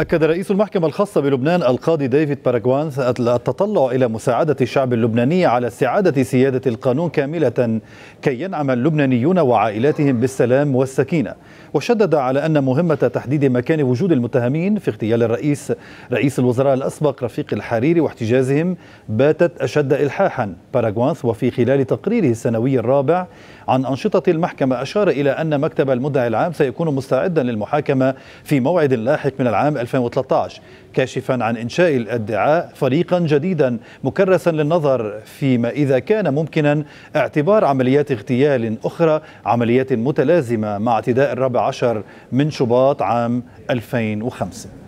أكد رئيس المحكمة الخاصة بلبنان القاضي ديفيد باراغوانث التطلع إلى مساعدة الشعب اللبناني على استعادة سيادة القانون كاملة كي ينعم اللبنانيون وعائلاتهم بالسلام والسكينة وشدد على أن مهمة تحديد مكان وجود المتهمين في اغتيال الرئيس رئيس الوزراء الأسبق رفيق الحريري واحتجازهم باتت أشد إلحاحا باراغوانث وفي خلال تقريره السنوي الرابع عن أنشطة المحكمة أشار إلى أن مكتب المدعي العام سيكون مستعدا للمحاكمة في موعد لاحق من العام 2013 كاشفا عن إنشاء الادعاء فريقا جديدا مكرسا للنظر فيما إذا كان ممكنا اعتبار عمليات اغتيال أخرى عمليات متلازمة مع اعتداء الرابع عشر من شباط عام 2005